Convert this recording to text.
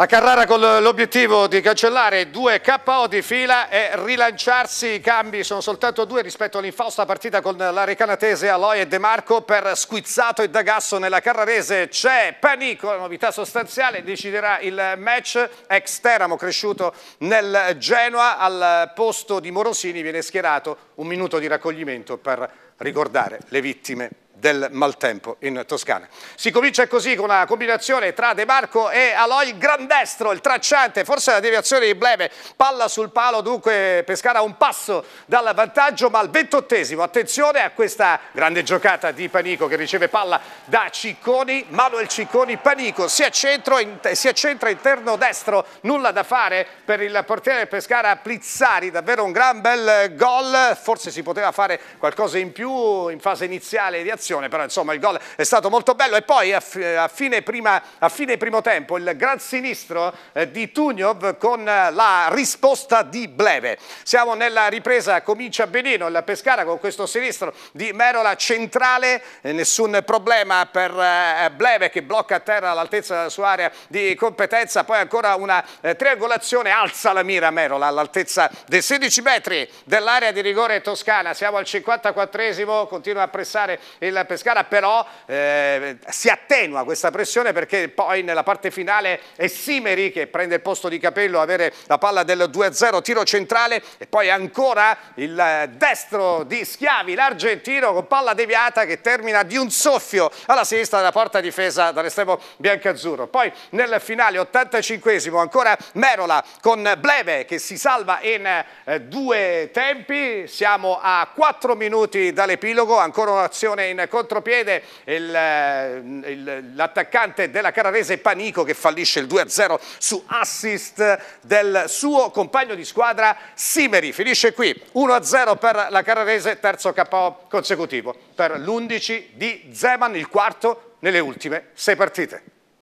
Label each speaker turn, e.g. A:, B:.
A: A Carrara con l'obiettivo di cancellare due KO di fila e rilanciarsi i cambi, sono soltanto due rispetto all'infausta partita con la recanatese Aloy e De Marco per Squizzato e Dagasso nella Carrarese c'è Panico, la novità sostanziale, deciderà il match ex Teramo cresciuto nel Genoa al posto di Morosini viene schierato un minuto di raccoglimento per ricordare le vittime del maltempo in Toscana. Si comincia così con una combinazione tra De Marco e Aloy Grandestro, il tracciante, forse la deviazione di Bleve, palla sul palo, dunque Pescara un passo dal vantaggio, ma al ventottesimo, attenzione a questa grande giocata di Panico che riceve palla da Cicconi, Manuel Cicconi, Panico si accentra, in, si accentra interno destro, nulla da fare per il portiere Pescara Plizzari, davvero un gran bel gol, forse si poteva fare qualcosa in più in fase iniziale di azione, situazione, però insomma il gol è stato molto bello e poi a, a, fine, prima, a fine, primo tempo il gran sinistro eh, di Tugnov con eh, la risposta di Bleve. Siamo nella ripresa, comincia benino il Pescara con questo sinistro di Merola centrale, eh, nessun problema per eh, Bleve che blocca a terra all'altezza della sua area di competenza, poi ancora una eh, triangolazione, alza la mira Merola all'altezza dei 16 metri dell'area di rigore toscana, siamo al 54esimo, continua a pressare il del Pescara, però eh, si attenua questa pressione perché poi nella parte finale è Simeri che prende il posto di Capello, avere la palla del 2-0, tiro centrale e poi ancora il destro di Schiavi, l'argentino con palla deviata che termina di un soffio alla sinistra della porta difesa dall'estremo biancazzurro. Poi nel finale 85esimo ancora Merola con Bleve che si salva in eh, due tempi, siamo a 4 minuti dall'epilogo, ancora un'azione in contropiede eh, l'attaccante della Cararese Panico che fallisce il 2-0 su assist del suo compagno di squadra Simeri. Finisce qui 1-0 per la Cararese, terzo KO consecutivo per l'11 di Zeman, il quarto nelle ultime sei partite.